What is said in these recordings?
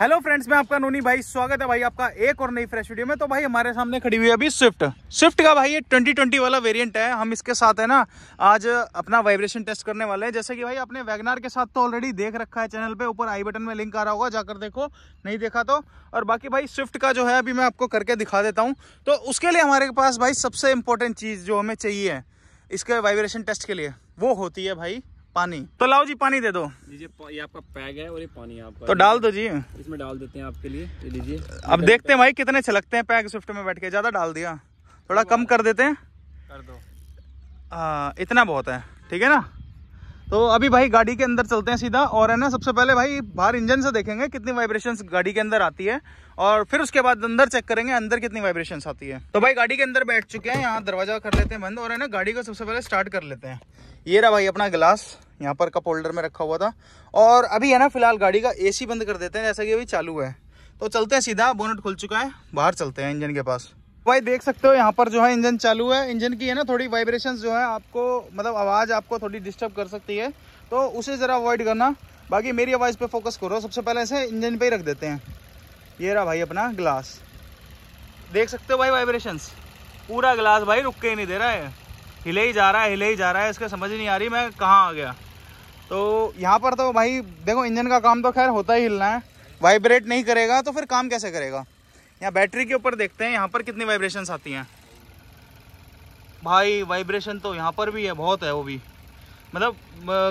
hello friends मैं आपका नोनी भाई स्वागत है भाई आपका एक और नई फ्रेश वीडियो में तो भाई हमारे सामने खड़ी हुई है अभी स्विफ्ट स्विफ्ट का भाई ये 2020 वाला वेरिएंट है हम इसके साथ है ना आज अपना वाइब्रेशन टेस्ट करने वाले हैं जैसे कि भाई आपने वैगनार के साथ तो ऑलरेडी देख रखा है चैनल पे ऊपर आई बटन में लिंक आ रहा होगा जाकर देखो नहीं देखा तो और बाकी भाई स्विफ्ट का जो है अभी मैं आपको करके दिखा देता हूँ तो उसके लिए हमारे पास भाई सबसे इंपॉर्टेंट चीज़ जो हमें चाहिए इसके वाइब्रेशन टेस्ट के लिए वो होती है भाई पानी तो लाओ जी पानी दे दो ये आपका पैग है और ये पानी आपका तो डाल दो जी इसमें डाल देते हैं आपके लिए ले लीजिए अब देखते हैं भाई कितने छलकते हैं पैग स्विफ्ट में बैठ के ज्यादा डाल दिया थोड़ा कम कर देते हैं कर दो इतना बहुत है ठीक है ना तो अभी भाई गाड़ी के अंदर चलते हैं सीधा और है ना सबसे पहले भाई बाहर इंजन से देखेंगे कितनी वाइब्रेशंस गाड़ी के अंदर आती है और फिर उसके बाद अंदर चेक करेंगे अंदर कितनी वाइब्रेशन आती है तो भाई गाड़ी के अंदर बैठ चुके हैं यहाँ दरवाजा कर लेते हैं बंद और है ना गाड़ी को सबसे पहले स्टार्ट कर लेते हैं ये रहा भाई अपना गिलास यहाँ पर कप होल्डर में रखा हुआ था और अभी है ना फिलहाल गाड़ी का ए बंद कर देते हैं जैसा कि अभी चालू है तो चलते हैं सीधा बोनट खुल चुका है बाहर चलते हैं इंजन के पास भाई देख सकते हो यहाँ पर जो है इंजन चालू है इंजन की है ना थोड़ी वाइब्रेशन जो है आपको मतलब आवाज़ आपको थोड़ी डिस्टर्ब कर सकती है तो उसे ज़रा अवॉइड करना बाकी मेरी आवाज़ पे फोकस करो सबसे पहले ऐसे इंजन पे ही रख देते हैं ये रहा भाई अपना ग्लास देख सकते हो भाई वाइब्रेशंस पूरा ग्लास भाई रुक के ही नहीं दे रहा है हिले ही जा रहा है हिले ही जा रहा है इसका समझ नहीं आ रही मैं कहाँ आ गया तो यहाँ पर तो भाई देखो इंजन का काम तो खैर होता ही हिलना है वाइब्रेट नहीं करेगा तो फिर काम कैसे करेगा यहाँ बैटरी के ऊपर देखते हैं यहाँ पर कितनी वाइब्रेशन आती हैं भाई वाइब्रेशन तो यहाँ पर भी है बहुत है वो भी मतलब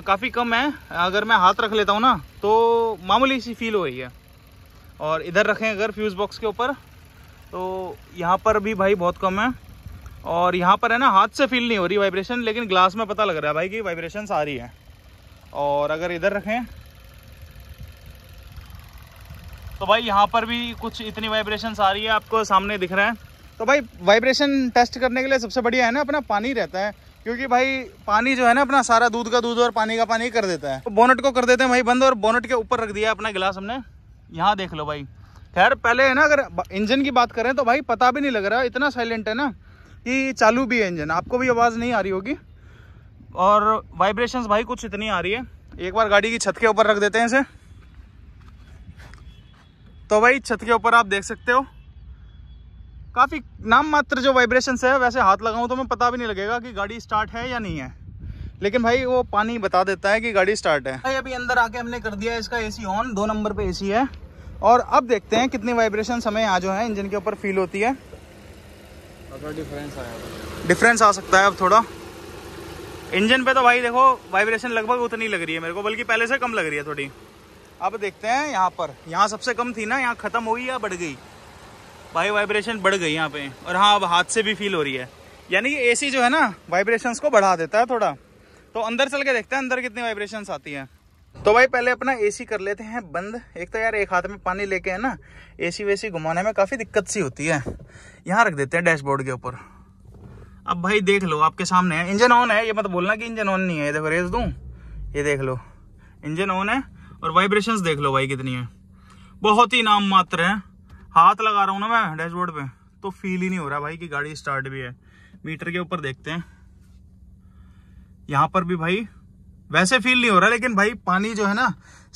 काफ़ी कम है अगर मैं हाथ रख लेता हूँ ना तो मामूली सी फील हो रही है और इधर रखें अगर फ्यूज़ बॉक्स के ऊपर तो यहाँ पर भी भाई बहुत कम है और यहाँ पर है ना हाथ से फील नहीं हो रही वाइब्रेशन लेकिन ग्लास में पता लग रहा है भाई कि वाइब्रेशन आ रही है और अगर इधर रखें तो भाई यहाँ पर भी कुछ इतनी वाइब्रेशन आ रही है आपको सामने दिख रहा है तो भाई वाइब्रेशन टेस्ट करने के लिए सबसे बढ़िया है ना अपना पानी रहता है क्योंकि भाई पानी जो है ना अपना सारा दूध का दूध और पानी का पानी कर देता है तो बोनट को कर देते हैं भाई बंद और बोनट के ऊपर रख दिया अपना गिलास हमने यहाँ देख लो भाई खैर पहले है ना अगर इंजन की बात करें तो भाई पता भी नहीं लग रहा इतना साइलेंट है ना कि चालू भी है इंजन आपको भी आवाज़ नहीं आ रही होगी और वाइब्रेशंस भाई कुछ इतनी आ रही है एक बार गाड़ी की छत के ऊपर रख देते हैं इसे तो वही छत के ऊपर आप देख सकते हो काफ़ी नाम मात्र जो वाइब्रेशंस है वैसे हाथ लगाऊं तो मैं पता भी नहीं लगेगा कि गाड़ी स्टार्ट है या नहीं है लेकिन भाई वो पानी बता देता है कि गाड़ी स्टार्ट है भाई अभी अंदर आके हमने कर दिया इसका एसी ऑन दो नंबर पे एसी है और अब देखते हैं कितनी वाइब्रेशन हमें यहाँ जो है इंजन के ऊपर फील होती है डिफरेंस आया डिफरेंस आ सकता है अब थोड़ा इंजन पे तो भाई देखो वाइब्रेशन लगभग उतनी लग रही है मेरे को बल्कि पहले से कम लग रही है थोड़ी अब देखते हैं यहाँ पर यहाँ सबसे कम थी ना यहाँ ख़त्म हुई या बढ़ गई भाई वाइब्रेशन बढ़ गई यहाँ पे और हाँ अब हाथ से भी फील हो रही है यानी कि एसी जो है ना वाइब्रेशंस को बढ़ा देता है थोड़ा तो अंदर चल के देखते हैं अंदर कितनी वाइब्रेशंस आती हैं तो भाई पहले अपना एसी कर लेते हैं बंद एक तो यार एक हाथ में पानी लेके है ना एसी वेसी घुमाने में काफ़ी दिक्कत सी होती है यहाँ रख देते हैं डैशबोर्ड के ऊपर अब भाई देख लो आपके सामने है इंजन ऑन है ये मत बोलना कि इंजन ऑन नहीं है देखो रेस दूँ ये देख लो इंजन ऑन है और वाइब्रेशंस देख लो भाई कितनी है बहुत ही नाम मात्र है हाथ लगा रहा हूँ ना मैं डैशबोर्ड पे तो फील ही नहीं हो रहा भाई कि गाड़ी स्टार्ट भी है मीटर के ऊपर देखते हैं यहाँ पर भी भाई वैसे फील नहीं हो रहा लेकिन भाई पानी जो है ना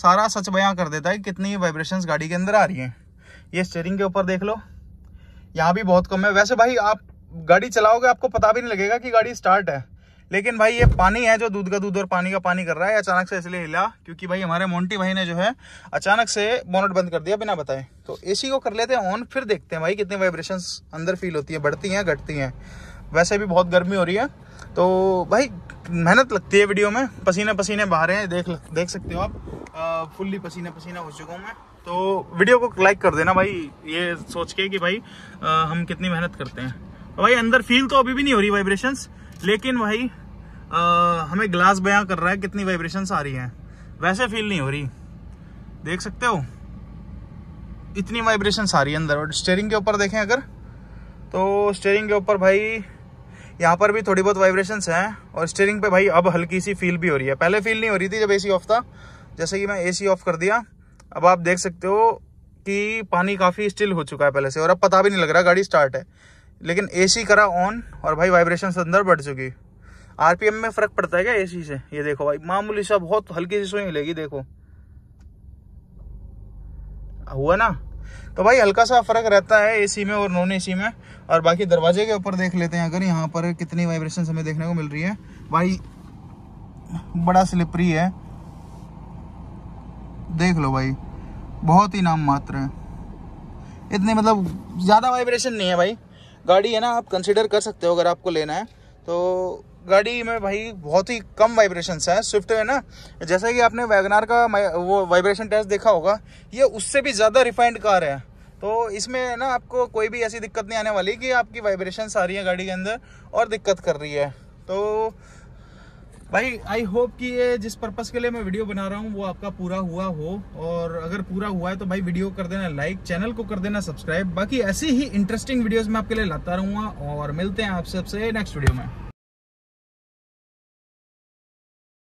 सारा सच बयां कर देता है कितनी वाइब्रेशंस गाड़ी के अंदर आ रही हैं ये स्टेयरिंग के ऊपर देख लो यहाँ भी बहुत कम है वैसे भाई आप गाड़ी चलाओगे आपको पता भी नहीं लगेगा कि गाड़ी स्टार्ट है लेकिन भाई ये पानी है जो दूध का दूध और पानी का पानी कर रहा है अचानक से इसलिए हिला क्योंकि भाई हमारे मोन्टी भाई ने जो है अचानक से बोनट बंद कर दिया बिना बताए तो एसी को कर लेते हैं ऑन फिर देखते हैं भाई कितनी वाइब्रेशन अंदर फील होती है बढ़ती हैं घटती हैं वैसे भी बहुत गर्मी हो रही है तो भाई मेहनत लगती है वीडियो में पसीने पसीने बाहर हैं देख देख सकते हो आप फुल्ली पसीने पसीना हो चुका हूँ मैं तो वीडियो को लाइक कर देना भाई ये सोच के कि भाई आ, हम कितनी मेहनत करते हैं तो भाई अंदर फील तो अभी भी नहीं हो रही वाइब्रेशंस लेकिन भाई आ, हमें ग्लास बयां कर रहा है कितनी वाइब्रेशंस आ रही हैं वैसे फील नहीं हो रही देख सकते हो इतनी वाइब्रेशंस आ रही है अंदर और स्टेयरिंग के ऊपर देखें अगर तो स्टेयरिंग के ऊपर भाई यहाँ पर भी थोड़ी बहुत वाइब्रेशंस हैं और स्टेयरिंग पे भाई अब हल्की सी फील भी हो रही है पहले फील नहीं हो रही थी जब एसी ऑफ था जैसे कि मैं एसी ऑफ कर दिया अब आप देख सकते हो कि पानी काफ़ी स्टिल हो चुका है पहले से और अब पता भी नहीं लग रहा गाड़ी स्टार्ट है लेकिन एसी करा ऑन और भाई वाइब्रेशंस अंदर बढ़ चुकी आरपीएम में फर्क पड़ता है क्या एसी से ये देखो भाई मामूली सा बहुत हल्की सी सुई मिलेगी देखो हुआ ना तो भाई हल्का सा फर्क रहता है एसी में और नॉन एसी में और बाकी दरवाजे के ऊपर देख लेते हैं अगर यहाँ पर कितनी वाइब्रेशन हमें देखने को मिल रही है भाई बड़ा स्लिपरी है देख लो भाई बहुत ही नाम मात्र है इतने मतलब ज़्यादा वाइब्रेशन नहीं है भाई गाड़ी है ना आप कंसिडर कर सकते हो अगर आपको लेना है तो गाड़ी में भाई बहुत ही कम वाइब्रेशन है स्विफ्ट में ना जैसा कि आपने वैगनार का वो वाइब्रेशन टेस्ट देखा होगा ये उससे भी ज़्यादा रिफाइंड कार है तो इसमें ना आपको कोई भी ऐसी दिक्कत नहीं आने वाली कि आपकी वाइब्रेशन आ रही है गाड़ी के अंदर और दिक्कत कर रही है तो भाई आई होप कि ये जिस पर्पज़ के लिए मैं वीडियो बना रहा हूँ वो आपका पूरा हुआ हो और अगर पूरा हुआ है तो भाई वीडियो कर देना लाइक चैनल को कर देना सब्सक्राइब बाकी ऐसी ही इंटरेस्टिंग वीडियोस मैं आपके लिए लाता रहूँगा और मिलते हैं आप सबसे नेक्स्ट वीडियो में